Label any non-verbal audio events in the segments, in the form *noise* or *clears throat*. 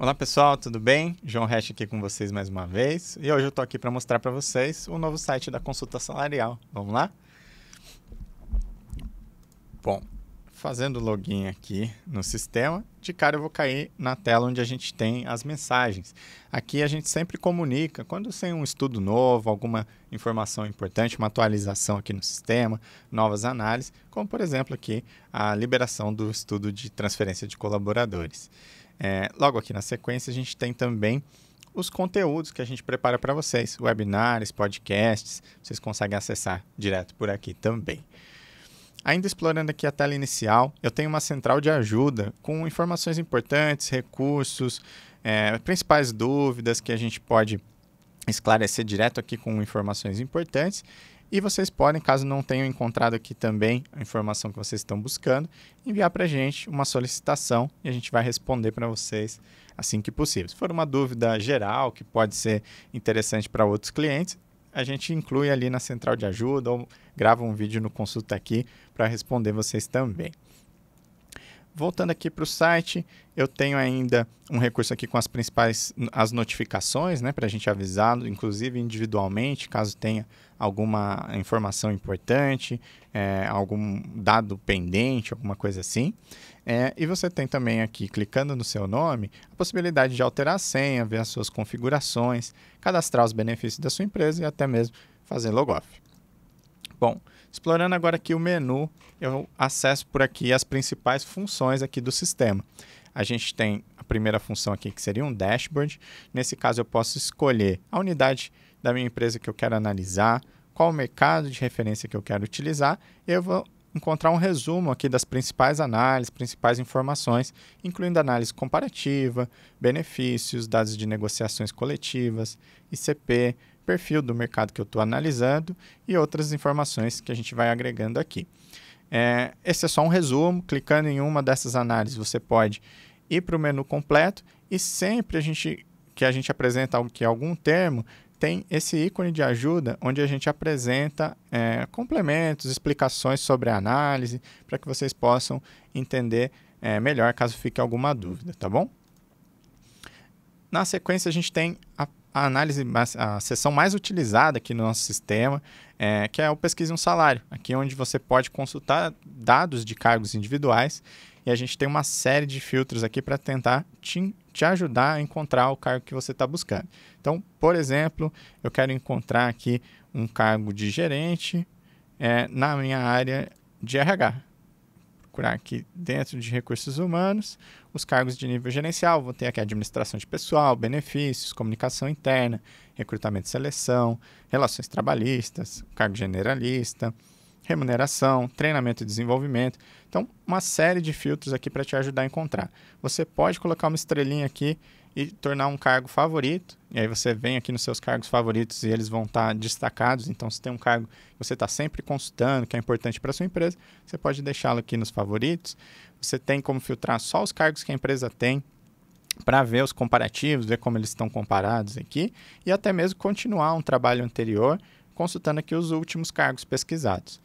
Olá pessoal, tudo bem? João Reste aqui com vocês mais uma vez. E hoje eu estou aqui para mostrar para vocês o novo site da consulta salarial. Vamos lá? Bom, fazendo login aqui no sistema, de cara eu vou cair na tela onde a gente tem as mensagens. Aqui a gente sempre comunica quando tem um estudo novo, alguma informação importante, uma atualização aqui no sistema, novas análises, como por exemplo aqui a liberação do estudo de transferência de colaboradores. É, logo aqui na sequência, a gente tem também os conteúdos que a gente prepara para vocês, webinars, podcasts, vocês conseguem acessar direto por aqui também. Ainda explorando aqui a tela inicial, eu tenho uma central de ajuda com informações importantes, recursos, é, principais dúvidas que a gente pode esclarecer direto aqui com informações importantes e vocês podem, caso não tenham encontrado aqui também a informação que vocês estão buscando, enviar para a gente uma solicitação e a gente vai responder para vocês assim que possível. Se for uma dúvida geral que pode ser interessante para outros clientes, a gente inclui ali na central de ajuda ou grava um vídeo no consulta aqui para responder vocês também voltando aqui para o site, eu tenho ainda um recurso aqui com as principais as notificações, né, para a gente avisar, inclusive individualmente, caso tenha alguma informação importante, é, algum dado pendente, alguma coisa assim. É, e você tem também aqui, clicando no seu nome, a possibilidade de alterar a senha, ver as suas configurações, cadastrar os benefícios da sua empresa e até mesmo fazer logoff. Bom, Explorando agora aqui o menu, eu acesso por aqui as principais funções aqui do sistema. A gente tem a primeira função aqui que seria um dashboard. Nesse caso eu posso escolher a unidade da minha empresa que eu quero analisar, qual o mercado de referência que eu quero utilizar, eu vou encontrar um resumo aqui das principais análises, principais informações, incluindo análise comparativa, benefícios, dados de negociações coletivas, ICP, perfil do mercado que eu estou analisando e outras informações que a gente vai agregando aqui. É, esse é só um resumo. Clicando em uma dessas análises, você pode ir para o menu completo e sempre a gente, que a gente apresenta é algum termo, tem esse ícone de ajuda onde a gente apresenta é, complementos, explicações sobre a análise, para que vocês possam entender é, melhor caso fique alguma dúvida, tá bom? Na sequência, a gente tem a a análise, a seção mais utilizada aqui no nosso sistema, é, que é o Pesquisa um Salário. Aqui é onde você pode consultar dados de cargos individuais e a gente tem uma série de filtros aqui para tentar te, te, ajudar a encontrar o cargo que você está buscando. Então, por exemplo, eu quero encontrar aqui um cargo de gerente é, na minha área de RH procurar dentro de recursos humanos, os cargos de nível gerencial vão ter aqui administração de pessoal, benefícios, comunicação interna, recrutamento e seleção, relações trabalhistas, cargo generalista, remuneração, treinamento e desenvolvimento. Então, uma série de filtros aqui para te ajudar a encontrar. Você pode colocar uma estrelinha aqui e tornar um cargo favorito. E aí você vem aqui nos seus cargos favoritos e eles vão estar tá destacados. Então, se tem um cargo que você está sempre consultando, que é importante para sua empresa, você pode deixá-lo aqui nos favoritos. Você tem como filtrar só os cargos que a empresa tem para ver os comparativos, ver como eles estão comparados aqui e até mesmo continuar um trabalho anterior consultando aqui os últimos cargos pesquisados.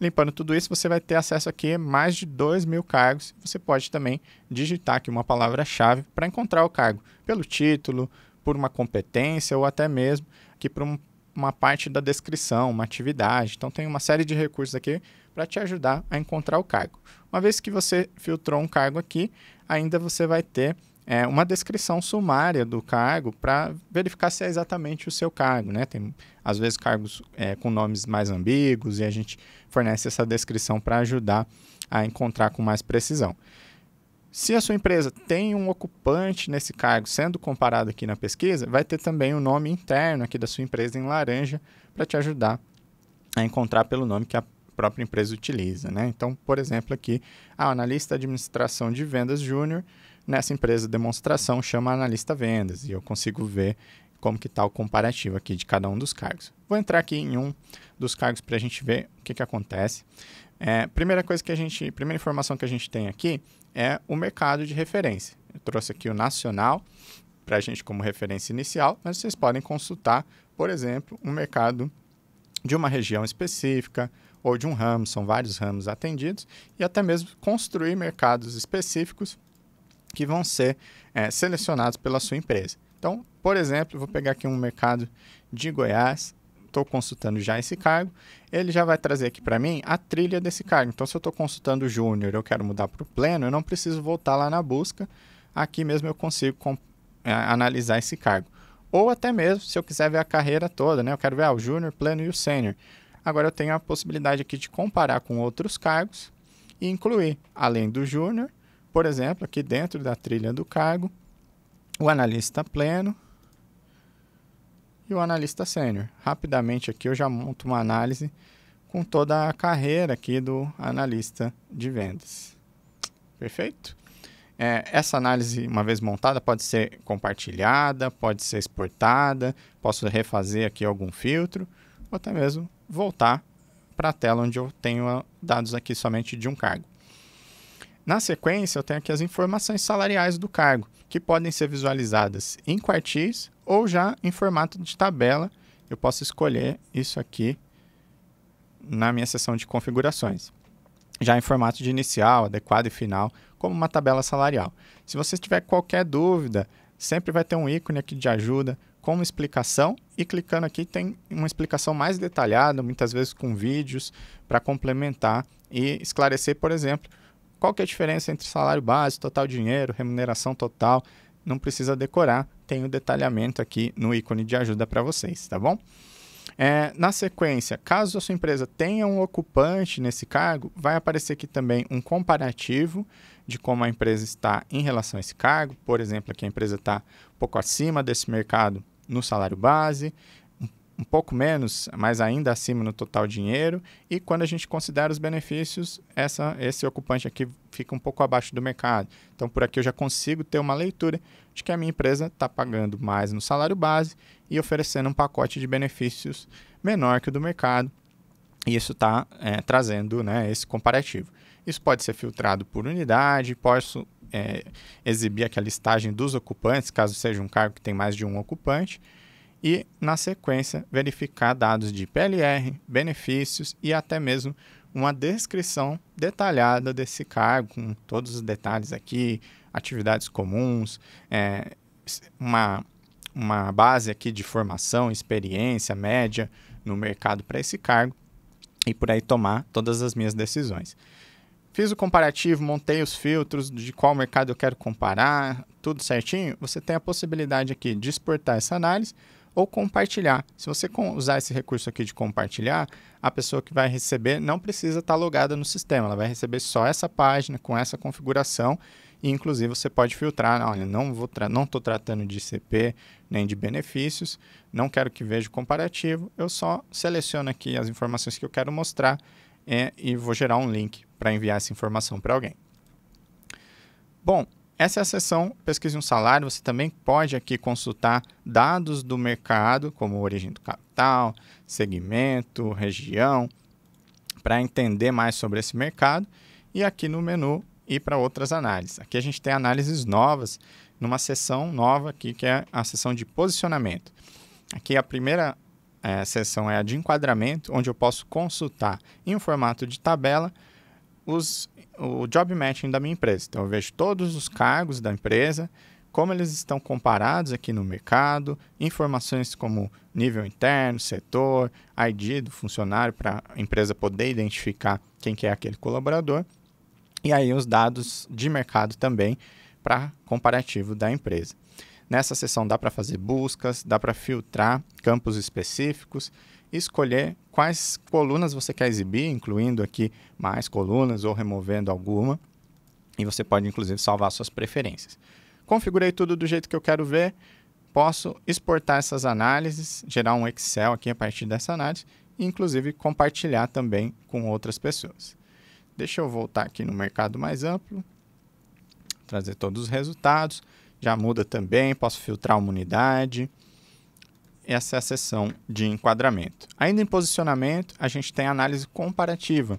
Limpando tudo isso, você vai ter acesso aqui a mais de 2 mil cargos. Você pode também digitar aqui uma palavra-chave para encontrar o cargo, pelo título, por uma competência ou até mesmo aqui por um, uma parte da descrição, uma atividade. Então tem uma série de recursos aqui para te ajudar a encontrar o cargo. Uma vez que você filtrou um cargo aqui, ainda você vai ter é, uma descrição sumária do cargo para verificar se é exatamente o seu cargo. Né? Tem, às vezes, cargos é, com nomes mais ambíguos e a gente fornece essa descrição para ajudar a encontrar com mais precisão. Se a sua empresa tem um ocupante nesse cargo sendo comparado aqui na pesquisa, vai ter também o nome interno aqui da sua empresa em laranja para te ajudar a encontrar pelo nome que a própria empresa utiliza. Né? Então, por exemplo, aqui, a ah, analista de administração de vendas júnior Nessa empresa de demonstração chama analista vendas e eu consigo ver como que está o comparativo aqui de cada um dos cargos. Vou entrar aqui em um dos cargos para a gente ver o que, que acontece. É, primeira coisa que a gente, primeira informação que a gente tem aqui é o mercado de referência. Eu trouxe aqui o nacional para a gente como referência inicial, mas vocês podem consultar, por exemplo, um mercado de uma região específica ou de um ramo, são vários ramos atendidos, e até mesmo construir mercados específicos que vão ser é, selecionados pela sua empresa. Então, por exemplo, vou pegar aqui um mercado de Goiás, estou consultando já esse cargo, ele já vai trazer aqui para mim a trilha desse cargo. Então, se eu estou consultando o júnior, eu quero mudar para o pleno, eu não preciso voltar lá na busca, aqui mesmo eu consigo é, analisar esse cargo. Ou até mesmo, se eu quiser ver a carreira toda, né? eu quero ver ah, o júnior, pleno e o sênior. Agora eu tenho a possibilidade aqui de comparar com outros cargos e incluir, além do júnior, por exemplo, aqui dentro da trilha do cargo, o analista pleno e o analista sênior. Rapidamente aqui eu já monto uma análise com toda a carreira aqui do analista de vendas. Perfeito? É, essa análise, uma vez montada, pode ser compartilhada, pode ser exportada, posso refazer aqui algum filtro, ou até mesmo voltar para a tela onde eu tenho ah, dados aqui somente de um cargo. Na sequência, eu tenho aqui as informações salariais do cargo, que podem ser visualizadas em quartis ou já em formato de tabela. Eu posso escolher isso aqui na minha seção de configurações, já em formato de inicial, adequado e final, como uma tabela salarial. Se você tiver qualquer dúvida, sempre vai ter um ícone aqui de ajuda com uma explicação e clicando aqui tem uma explicação mais detalhada, muitas vezes com vídeos para complementar e esclarecer, por exemplo, qual que é a diferença entre salário base, total dinheiro, remuneração total. Não precisa decorar, tem o um detalhamento aqui no ícone de ajuda para vocês, tá bom? É, na sequência, caso a sua empresa tenha um ocupante nesse cargo, vai aparecer aqui também um comparativo de como a empresa está em relação a esse cargo. Por exemplo, aqui a empresa está um pouco acima desse mercado no salário base, um pouco menos, mas ainda acima no total dinheiro. E quando a gente considera os benefícios, essa, esse ocupante aqui fica um pouco abaixo do mercado. Então, por aqui eu já consigo ter uma leitura de que a minha empresa está pagando mais no salário base e oferecendo um pacote de benefícios menor que o do mercado. E isso está é, trazendo né, esse comparativo. Isso pode ser filtrado por unidade, posso é, exibir aqui a listagem dos ocupantes, caso seja um cargo que tem mais de um ocupante e, na sequência, verificar dados de PLR, benefícios e até mesmo uma descrição detalhada desse cargo, com todos os detalhes aqui, atividades comuns, é, uma, uma base aqui de formação, experiência média no mercado para esse cargo e por aí tomar todas as minhas decisões. Fiz o comparativo, montei os filtros de qual mercado eu quero comparar, tudo certinho. Você tem a possibilidade aqui de exportar essa análise ou compartilhar. Se você usar esse recurso aqui de compartilhar, a pessoa que vai receber não precisa estar tá logada no sistema, ela vai receber só essa página com essa configuração e inclusive você pode filtrar, olha, não vou não estou tratando de CP, nem de benefícios, não quero que veja o comparativo, eu só seleciono aqui as informações que eu quero mostrar é, e vou gerar um link para enviar essa informação para alguém. Bom, essa é a seção Pesquise um Salário. Você também pode aqui consultar dados do mercado, como origem do capital, segmento, região, para entender mais sobre esse mercado. E aqui no menu, ir para outras análises. Aqui a gente tem análises novas, numa seção nova aqui, que é a seção de posicionamento. Aqui a primeira é, seção é a de enquadramento, onde eu posso consultar em um formato de tabela os, o job matching da minha empresa. Então, eu vejo todos os cargos da empresa, como eles estão comparados aqui no mercado, informações como nível interno, setor, ID do funcionário para a empresa poder identificar quem que é aquele colaborador. E aí os dados de mercado também para comparativo da empresa. Nessa seção dá para fazer buscas, dá para filtrar campos específicos, escolher quais colunas você quer exibir, incluindo aqui mais colunas ou removendo alguma. E você pode, inclusive, salvar suas preferências. Configurei tudo do jeito que eu quero ver. Posso exportar essas análises, gerar um Excel aqui a partir dessa análise e, inclusive, compartilhar também com outras pessoas. Deixa eu voltar aqui no mercado mais amplo, trazer todos os resultados. Já muda também, posso filtrar uma unidade essa é a sessão de enquadramento. Ainda em posicionamento, a gente tem a análise comparativa,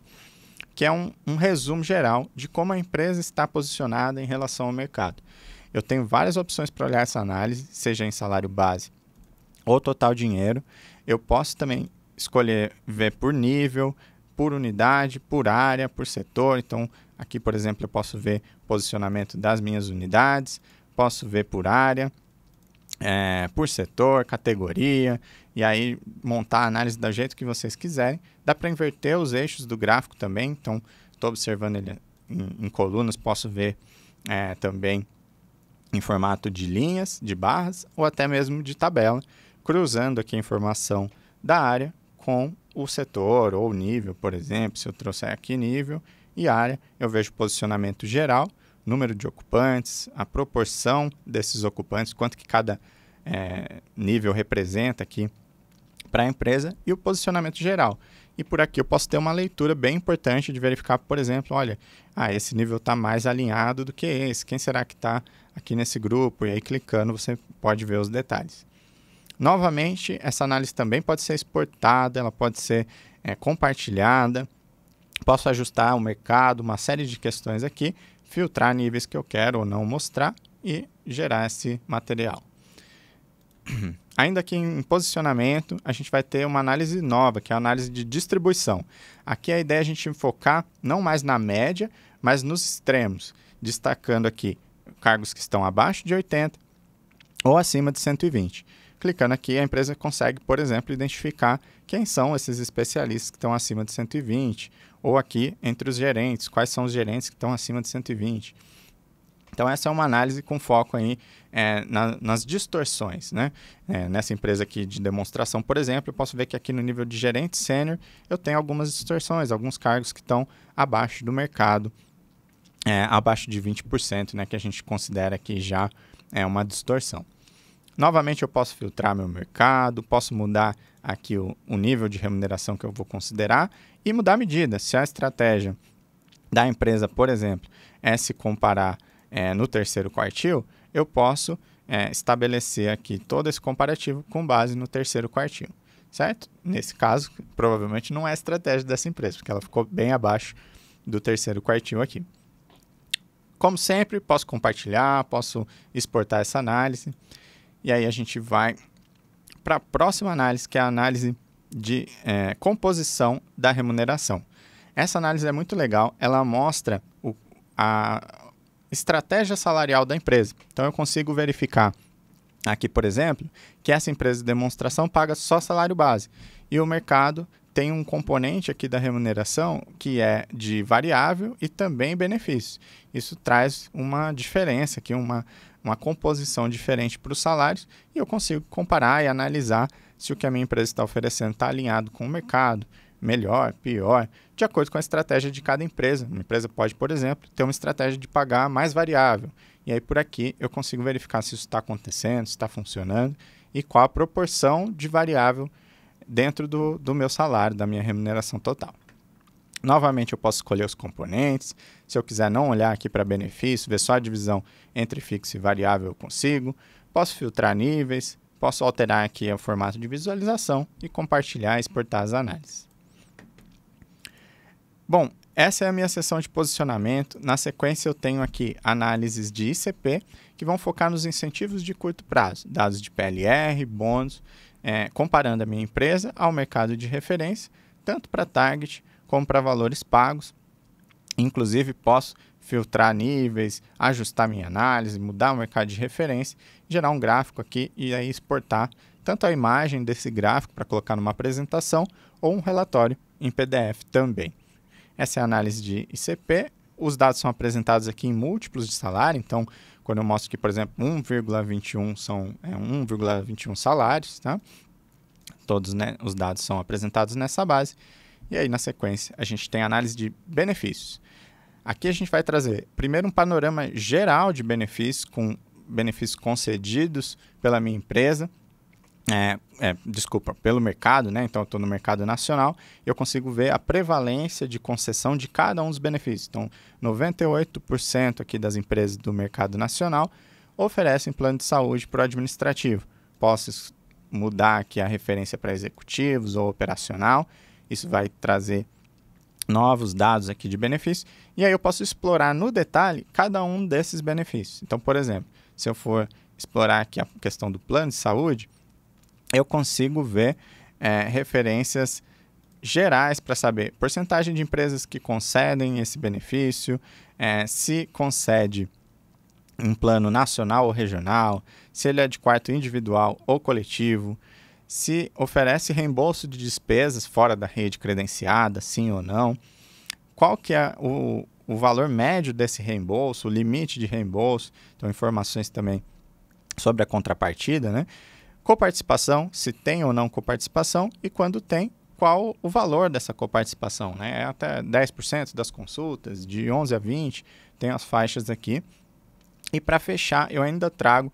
que é um, um resumo geral de como a empresa está posicionada em relação ao mercado. Eu tenho várias opções para olhar essa análise, seja em salário base ou total dinheiro. Eu posso também escolher ver por nível, por unidade, por área, por setor. Então, aqui, por exemplo, eu posso ver posicionamento das minhas unidades, posso ver por área, é, por setor, categoria, e aí montar a análise do jeito que vocês quiserem. Dá para inverter os eixos do gráfico também, então estou observando ele em, em, colunas, posso ver é, também em formato de linhas, de barras ou até mesmo de tabela, cruzando aqui a informação da área com o setor ou nível, por exemplo, se eu trouxer aqui nível e área, eu vejo posicionamento geral número de ocupantes, a proporção desses ocupantes, quanto que cada é, nível representa aqui para a empresa e o posicionamento geral. E por aqui eu posso ter uma leitura bem importante de verificar, por exemplo, olha, ah, esse nível está mais alinhado do que esse, quem será que está aqui nesse grupo? E aí clicando você pode ver os detalhes. Novamente, essa análise também pode ser exportada, ela pode ser é, compartilhada, posso ajustar o mercado, uma série de questões aqui filtrar níveis que eu quero ou não mostrar e gerar esse material. *clears throat* Ainda aqui em posicionamento, a gente vai ter uma análise nova, que é a análise de distribuição. Aqui a ideia é a gente focar não mais na média, mas nos extremos, destacando aqui cargos que estão abaixo de 80 ou acima de 120. Clicando aqui, a empresa consegue, por exemplo, identificar quem são esses especialistas que estão acima de 120, ou aqui entre os gerentes, quais são os gerentes que estão acima de 120. Então, essa é uma análise com foco aí, é, na, nas distorções. Né? É, nessa empresa aqui de demonstração, por exemplo, eu posso ver que aqui no nível de gerente sênior eu tenho algumas distorções, alguns cargos que estão abaixo do mercado, é, abaixo de 20%, né, que a gente considera que já é uma distorção. Novamente, eu posso filtrar meu mercado, posso mudar aqui o, o nível de remuneração que eu vou considerar e mudar a medida. Se a estratégia da empresa, por exemplo, é se comparar é, no terceiro quartil, eu posso é, estabelecer aqui todo esse comparativo com base no terceiro quartil, certo? Nesse caso, provavelmente não é a estratégia dessa empresa, porque ela ficou bem abaixo do terceiro quartil aqui. Como sempre, posso compartilhar, posso exportar essa análise. E aí a gente vai para a próxima análise, que é a análise de é, composição da remuneração. Essa análise é muito legal, ela mostra o, a estratégia salarial da empresa. Então eu consigo verificar aqui, por exemplo, que essa empresa de demonstração paga só salário base e o mercado tem um componente aqui da remuneração que é de variável e também benefício. Isso traz uma diferença aqui, uma uma composição diferente para os salários e eu consigo comparar e analisar se o que a minha empresa está oferecendo está alinhado com o mercado, melhor, pior, de acordo com a estratégia de cada empresa. Uma empresa pode, por exemplo, ter uma estratégia de pagar mais variável. E aí por aqui eu consigo verificar se isso está acontecendo, se está funcionando e qual a proporção de variável dentro do, do meu salário, da minha remuneração total. Novamente, eu posso escolher os componentes. Se eu quiser não olhar aqui para benefício, ver só a divisão entre fixo e variável, eu consigo. Posso filtrar níveis, posso alterar aqui o formato de visualização e compartilhar e exportar as análises. Bom, essa é a minha seção de posicionamento. Na sequência, eu tenho aqui análises de ICP, que vão focar nos incentivos de curto prazo, dados de PLR, bônus, é, comparando a minha empresa ao mercado de referência, tanto para target como para valores pagos. Inclusive, posso filtrar níveis, ajustar minha análise, mudar o mercado de referência, gerar um gráfico aqui e aí exportar tanto a imagem desse gráfico para colocar numa apresentação ou um relatório em PDF também. Essa é a análise de ICP. Os dados são apresentados aqui em múltiplos de salário, então quando eu mostro aqui, por exemplo, 1,21 são é, 1,21 salários, tá? Todos né, os dados são apresentados nessa base. E aí, na sequência, a gente tem análise de benefícios. Aqui a gente vai trazer primeiro um panorama geral de benefícios, com benefícios concedidos pela minha empresa, é, é, desculpa, pelo mercado, né? Então, eu estou no mercado nacional, eu consigo ver a prevalência de concessão de cada um dos benefícios. Então, 98% aqui das empresas do mercado nacional oferecem plano de saúde para o administrativo. Posso mudar aqui a referência para executivos ou operacional isso vai trazer novos dados aqui de benefício. E aí eu posso explorar no detalhe cada um desses benefícios. Então, por exemplo, se eu for explorar aqui a questão do plano de saúde, eu consigo ver é, referências gerais para saber porcentagem de empresas que concedem esse benefício, é, se concede um plano nacional ou regional, se ele é de quarto individual ou coletivo, se oferece reembolso de despesas fora da rede credenciada, sim ou não. Qual que é o, o valor médio desse reembolso, o limite de reembolso, então informações também sobre a contrapartida, né? Coparticipação, se tem ou não coparticipação e quando tem, qual o valor dessa coparticipação, né? É até 10% das consultas, de 11 a 20, tem as faixas aqui. E para fechar, eu ainda trago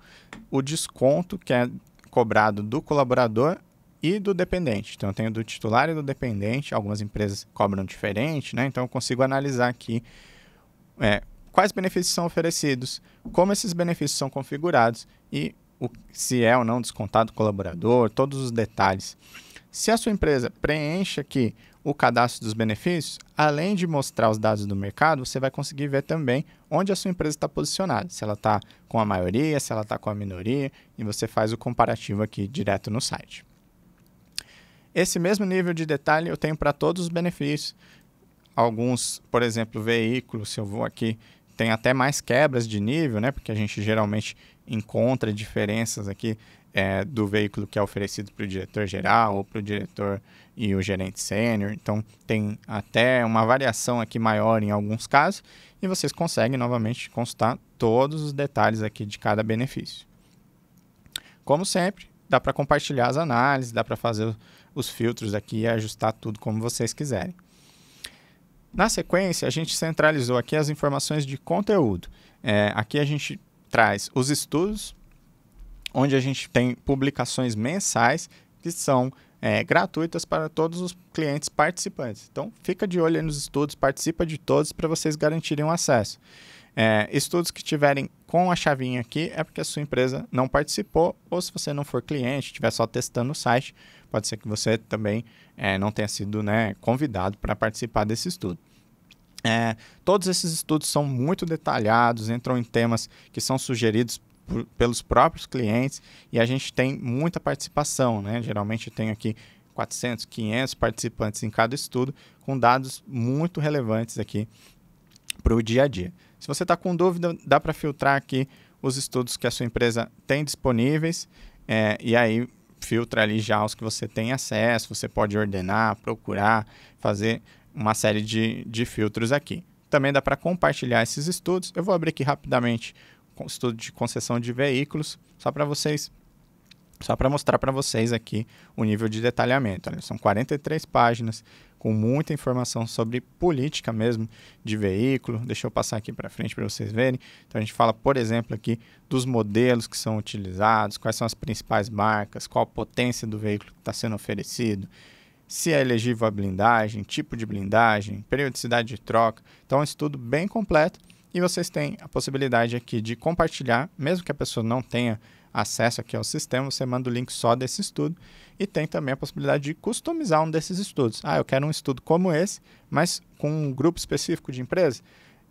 o desconto que é cobrado do colaborador e do dependente. Então, eu tenho do titular e do dependente. Algumas empresas cobram diferente, né? Então, eu consigo analisar aqui é, quais benefícios são oferecidos, como esses benefícios são configurados e o, se é ou não descontado o colaborador, todos os detalhes. Se a sua empresa preenche aqui o cadastro dos benefícios, além de mostrar os dados do mercado, você vai conseguir ver também onde a sua empresa está posicionada, se ela está com a maioria, se ela está com a minoria, e você faz o comparativo aqui direto no site. Esse mesmo nível de detalhe eu tenho para todos os benefícios. Alguns, por exemplo, veículos, se eu vou aqui, tem até mais quebras de nível, né? Porque a gente geralmente encontra diferenças aqui é, do veículo que é oferecido para o diretor geral ou para o diretor e o gerente sênior. Então, tem até uma variação aqui maior em alguns casos. E vocês conseguem novamente consultar todos os detalhes aqui de cada benefício. Como sempre, dá para compartilhar as análises, dá para fazer os filtros aqui e ajustar tudo como vocês quiserem. Na sequência, a gente centralizou aqui as informações de conteúdo. É, aqui a gente traz os estudos, onde a gente tem publicações mensais que são é, gratuitas para todos os clientes participantes. Então, fica de olho nos estudos, participa de todos para vocês garantirem o acesso. É, estudos que tiverem com a chavinha aqui é porque a sua empresa não participou, ou se você não for cliente, estiver só testando o site, pode ser que você também é, não tenha sido né, convidado para participar desse estudo. É, todos esses estudos são muito detalhados, entram em temas que são sugeridos por, pelos próprios clientes e a gente tem muita participação, né? Geralmente tem aqui 400, 500 participantes em cada estudo com dados muito relevantes aqui para o dia a dia. Se você está com dúvida, dá para filtrar aqui os estudos que a sua empresa tem disponíveis é, e aí filtra ali já os que você tem acesso, você pode ordenar, procurar, fazer uma série de, de filtros aqui. Também dá para compartilhar esses estudos. Eu vou abrir aqui rapidamente estudo de concessão de veículos, só para vocês, só para mostrar para vocês aqui o nível de detalhamento. Olha, são 43 páginas com muita informação sobre política mesmo de veículo. Deixa eu passar aqui para frente para vocês verem. Então a gente fala, por exemplo, aqui dos modelos que são utilizados, quais são as principais marcas, qual a potência do veículo que está sendo oferecido se é elegível a blindagem, tipo de blindagem, periodicidade de troca. Então, é um estudo bem completo e vocês têm a possibilidade aqui de compartilhar, mesmo que a pessoa não tenha acesso aqui ao sistema, você manda o link só desse estudo e tem também a possibilidade de customizar um desses estudos. Ah, eu quero um estudo como esse, mas com um grupo específico de empresa.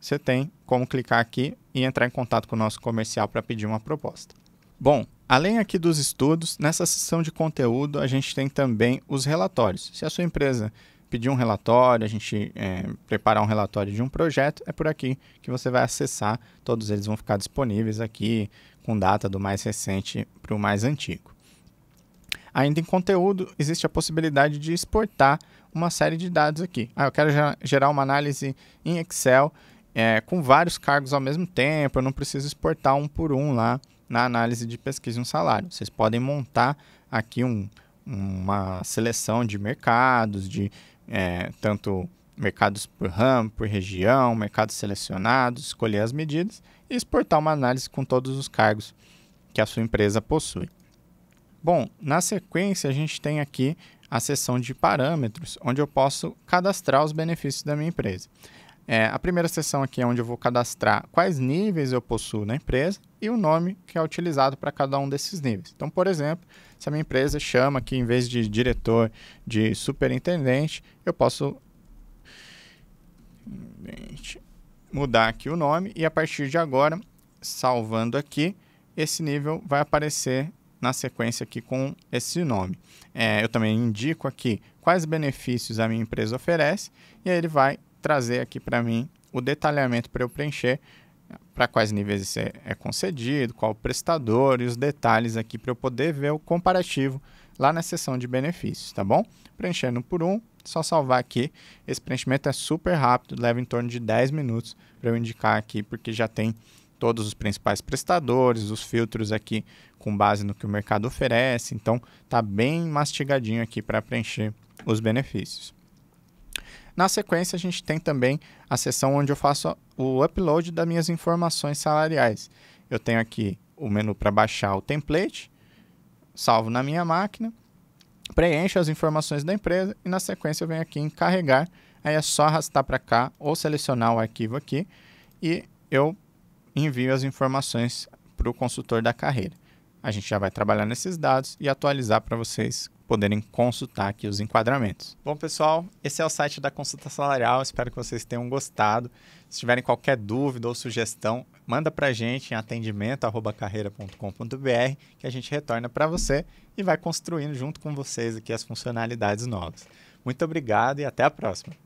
Você tem como clicar aqui e entrar em contato com o nosso comercial para pedir uma proposta. Bom, além aqui dos estudos, nessa seção de conteúdo a gente tem também os relatórios. Se a sua empresa pedir um relatório, a gente é, preparar um relatório de um projeto, é por aqui que você vai acessar. Todos eles vão ficar disponíveis aqui com data do mais recente para o mais antigo. Ainda em conteúdo, existe a possibilidade de exportar uma série de dados aqui. Ah, eu quero gerar uma análise em Excel é, com vários cargos ao mesmo tempo, eu não preciso exportar um por um lá na análise de pesquisa e um salário. Vocês podem montar aqui um, uma seleção de mercados, de é, tanto mercados por ramo, por região, mercados selecionados, escolher as medidas e exportar uma análise com todos os cargos que a sua empresa possui. Bom, na sequência a gente tem aqui a seção de parâmetros, onde eu posso cadastrar os benefícios da minha empresa. É, a primeira seção aqui é onde eu vou cadastrar quais níveis eu possuo na empresa e o nome que é utilizado para cada um desses níveis. Então, por exemplo, se a minha empresa chama que em vez de diretor, de superintendente, eu posso mudar aqui o nome e a partir de agora, salvando aqui, esse nível vai aparecer na sequência aqui com esse nome. É, eu também indico aqui quais benefícios a minha empresa oferece e aí ele vai trazer aqui para mim o detalhamento para eu preencher para quais níveis isso é, é concedido, qual o prestador e os detalhes aqui para eu poder ver o comparativo lá na seção de benefícios, tá bom? Preenchendo por um, só salvar aqui. Esse preenchimento é super rápido, leva em torno de 10 minutos para eu indicar aqui, porque já tem todos os principais prestadores, os filtros aqui com base no que o mercado oferece. Então, tá bem mastigadinho aqui para preencher os benefícios. Na sequência, a gente tem também a seção onde eu faço o upload das minhas informações salariais. Eu tenho aqui o menu para baixar o template, salvo na minha máquina, preencho as informações da empresa e na sequência eu venho aqui em carregar. Aí é só arrastar para cá ou selecionar o arquivo aqui e eu envio as informações para o consultor da carreira. A gente já vai trabalhar nesses dados e atualizar para vocês poderem consultar aqui os enquadramentos. Bom, pessoal, esse é o site da Consulta Salarial. Espero que vocês tenham gostado. Se tiverem qualquer dúvida ou sugestão, manda para a gente em atendimento@carreira.com.br que a gente retorna para você e vai construindo junto com vocês aqui as funcionalidades novas. Muito obrigado e até a próxima.